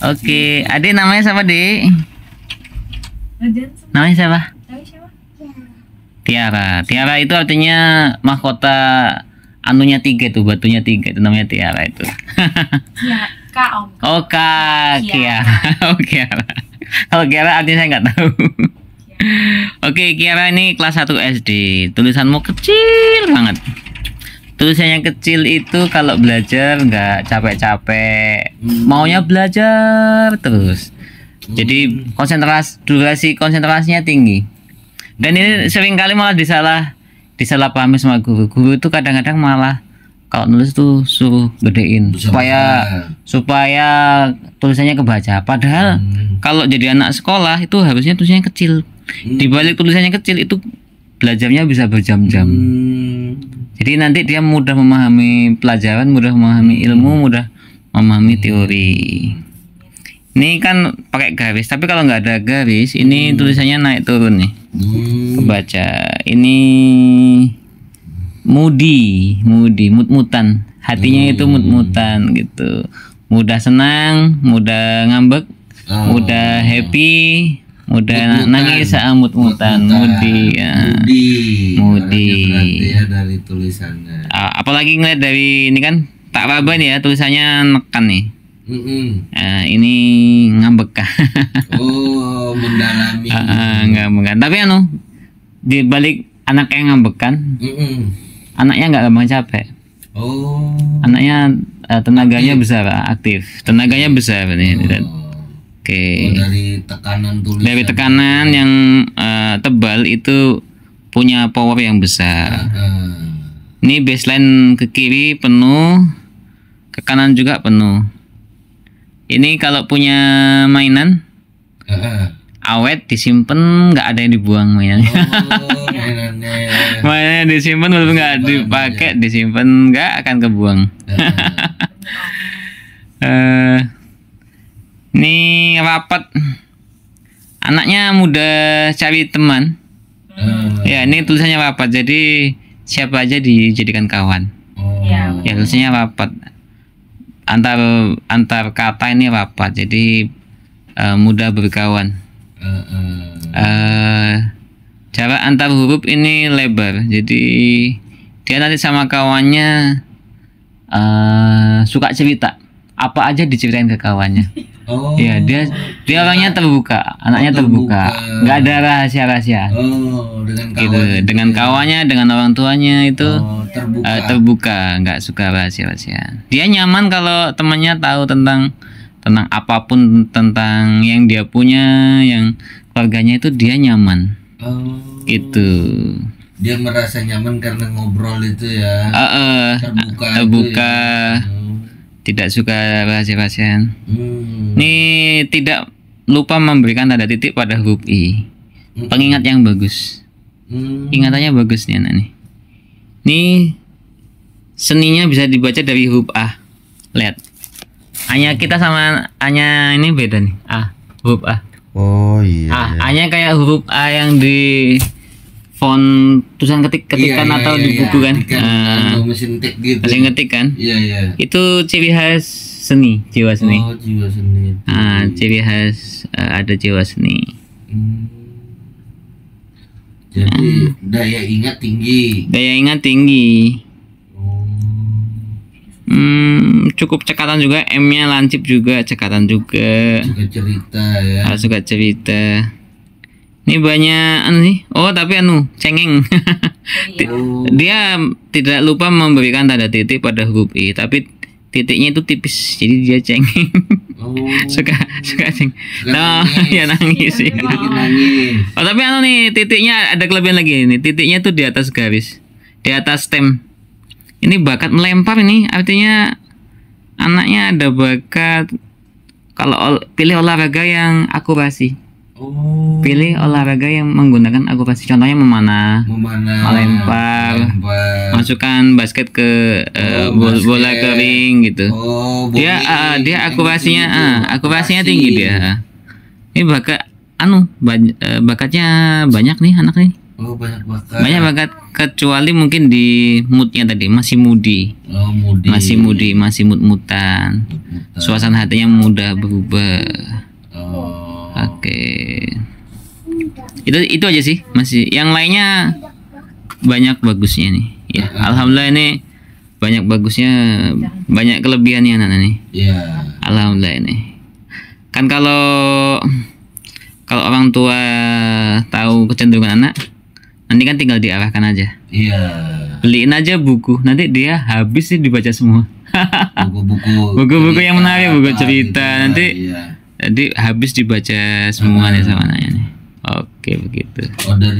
Oke, okay. adik namanya siapa, Dek? Namanya siapa? Tiara. Tiara itu artinya mahkota anunya tiga itu, batunya tiga itu namanya tiara itu. Iya, Oh, Kak iya, Kiara. Oh, Kiara. Kalau Kiara artinya saya nggak tahu. Iya. Oke, Kiara ini kelas 1 SD. Tulisanmu kecil banget tulisan yang kecil itu kalau belajar nggak capek-capek hmm. maunya belajar terus hmm. jadi konsentrasi durasi konsentrasinya tinggi dan ini sering kali malah disalah disalah disalahpahami sama guru guru itu kadang-kadang malah kalau nulis tuh suruh gedein Bisa supaya supaya tulisannya kebaca. Padahal hmm. kalau jadi anak sekolah itu harusnya tulisannya kecil. Hmm. Di balik tulisannya kecil itu belajarnya bisa berjam-jam. Hmm. Jadi nanti dia mudah memahami pelajaran, mudah memahami ilmu, hmm. mudah memahami teori. Ini kan pakai garis, tapi kalau nggak ada garis, ini hmm. tulisannya naik turun nih. Hmm. Baca Ini mudi, mudi, mut-mutan. Hatinya hmm. itu mut-mutan gitu. Mudah senang, mudah ngambek, oh. mudah happy, udah ah, Mut nangis mut-mutan, mudi ya. Mudi. Mudi. Ya dari tulisannya. Uh, apalagi ngeliat dari ini kan tak apa nih ya tulisannya nekan nih. Mm -mm. Uh, ini ngambek Oh, mendalami. Uh, uh, ngambek. Tapi anu di balik anak yang kan mm -mm. anaknya nggak gampang capek. Oh. Anaknya uh, tenaganya aktif. besar, aktif. Tenaganya besar nih. Oh. Oke. Okay. Oh, dari tekanan tulisan. Dari tekanan yang uh, tebal itu punya power yang besar. Uh -huh. Ini baseline ke kiri penuh, ke kanan juga penuh. Ini kalau punya mainan uh -huh. awet disimpan nggak ada yang dibuang mainannya. Oh, mainannya. mainannya disimpan belum nggak dipakai iya. disimpan nggak akan kebuang. Uh -huh. uh, ini rapat anaknya mudah cari teman. Hmm. Ya ini tulisannya rapat jadi siapa aja dijadikan kawan. Oh. Ya, ya tulisannya rapat antar antar kata ini rapat jadi uh, eh, mudah berkawan. Uh, uh. antar huruf ini lebar jadi dia nanti sama kawannya uh, suka cerita apa aja diceritain ke kawannya. Oh. Iya, dia dia orangnya terbuka, anaknya oh, terbuka. Nggak ada rahasia-rahasia. Oh, dengan gitu, kawan. Gitu, dengan ya. kawannya, dengan orang tuanya itu oh, terbuka. Uh, terbuka, nggak suka rahasia-rahasia. Dia nyaman kalau temannya tahu tentang tentang apapun tentang yang dia punya, yang keluarganya itu dia nyaman. Oh. Itu dia merasa nyaman karena ngobrol itu ya. Uh, uh, terbuka. Terbuka. Itu ya. Oh tidak suka rahasia-rahasiaan. Hmm. Ini tidak lupa memberikan tanda titik pada huruf i. Hmm. Pengingat yang bagus. Hmm. Ingatannya bagus nih anak nih. Ini seninya bisa dibaca dari huruf a. Lihat. Hanya kita sama hanya ini beda nih. A, huruf a. Oh iya. A, iya. hanya kayak huruf a yang di font tulisan ketik iya, ketikan iya, atau iya, iya. di buku kan ketikan, uh, ketik kan iya iya itu ciri khas seni jiwa seni oh jiwa seni ah uh, ciri khas uh, ada jiwa seni hmm. jadi hmm. daya ingat tinggi daya ingat tinggi oh. Hmm, cukup cekatan juga M-nya lancip juga cekatan juga suka cerita ya ah, suka cerita ini banyak anu sih. Oh, tapi anu cengeng. Iya. Dia tidak lupa memberikan tanda titik pada huruf i, tapi titiknya itu tipis, jadi dia cengeng. Oh. suka suka ceng. Nah, no, ya nangis sih. Ya. Nangis. Oh, tapi anu nih titiknya ada kelebihan lagi ini. Titiknya itu di atas garis, di atas stem. Ini bakat melempar ini, artinya anaknya ada bakat kalau ol pilih olahraga yang akurasi. Oh. Pilih olahraga yang menggunakan akupasi. Contohnya memanah, memanah melempar, melempar, masukkan basket ke eh, oh, uh, basket. bola kering gitu. Oh, dia uh, dia akurasinya uh, akurasinya tinggi dia. Ini bakat anu eh, bakatnya banyak nih anak nih. Oh, banyak bakat. kecuali mungkin di moodnya tadi masih mudi. Oh, Masih mudi, masih mood mutan Suasana hatinya mudah berubah. Oh. Oke. Okay. Itu itu aja sih masih. Yang lainnya banyak bagusnya nih. Ya, iya. alhamdulillah ini banyak bagusnya, banyak kelebihannya anak nih. Iya. Alhamdulillah ini. Kan kalau kalau orang tua tahu kecenderungan anak, nanti kan tinggal diarahkan aja. Iya. Beliin aja buku, nanti dia habis sih dibaca semua. Buku-buku. Buku-buku yang menarik, buku cerita. Iya, nanti iya jadi habis dibaca semua hmm. nih sama nanya nih. Oke begitu. Oh dari